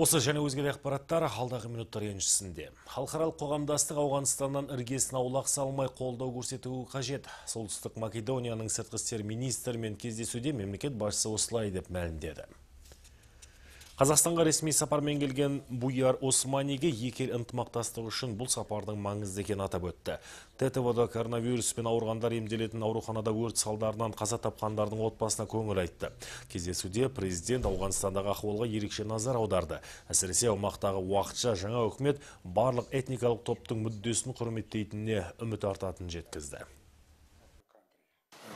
Осы және де ақпараттар алдағы минуттар еншісінде. Халқаралық қоғамдастық Ауғанстаннан іргесін аулақ салмай қолдау көрсетуі қажет. Солтүстік Македонияның сыртқы істер министрімен кездесуде мемлекет басшысы осылай деп мәлімдеді. Қазақстанға ресми сапармен келген Буяр Османиге екі ынтымақтастығы үшін бұл сапардың маңызды екенін атап өтті. ТТВ-да коронавируспен ауырғандар емделетін ауруханада өрт салдарынан қаза тапқандардың отбасына көңіл айтты. Кездесуде президент Ауғанстандағы ахуалға ерекше назар аударды. Әсіресе аумақтағы уақытша жаңа үкімет барлық этникалық топтың мүддесін құрметтейтініне үміт жеткізді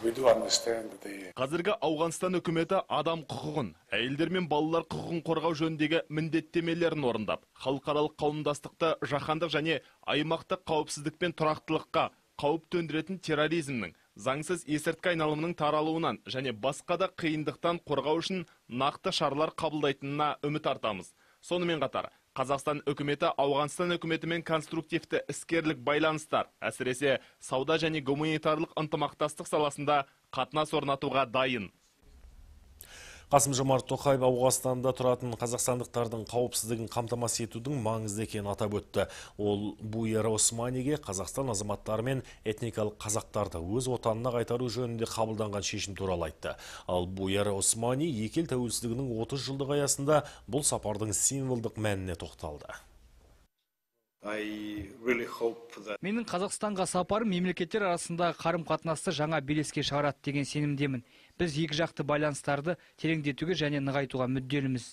қазіргі ауғанстан үкіметі адам құқығын әйелдер мен балалар құқығын қорғау жөніндегі міндеттемелерін орындап халықаралық қауымдастықты жаһандық және аймақтық қауіпсіздік пен тұрақтылыққа қауіп төндіретін терроризмнің заңсыз есірткі айналымының таралуынан және басқа да қиындықтан қорғау үшін нақты шаралар қабылдайтынына үміт артамыз сонымен қатар қазақстан үкіметі ауғанстан үкіметімен конструктивті іскерлік байланыстар әсіресе сауда және гуманитарлық ынтымақтастық саласында қатынас орнатуға дайын қасым жомарт тоқаев ауғанстанда тұратын қазақстандықтардың қауіпсіздігін қамтамасыз етудің маңызды екенін атап өтті ол буера османиге қазақстан азаматтары мен этникалық қазақтарды өз отанына қайтару жөнінде қабылданған шешім туралы айтты ал буера османи екі ел тәуелсіздігінің 30 жылдығы аясында бұл сапардың символдық мәніне тоқталды менің қазақстанға сапарым мемлекеттер арасындағы қарым қатынасты жаңа белеске шығарады деген сенімдемін біз екіжақты байланыстарды тереңдетуге және нығайтуға мүдделіміз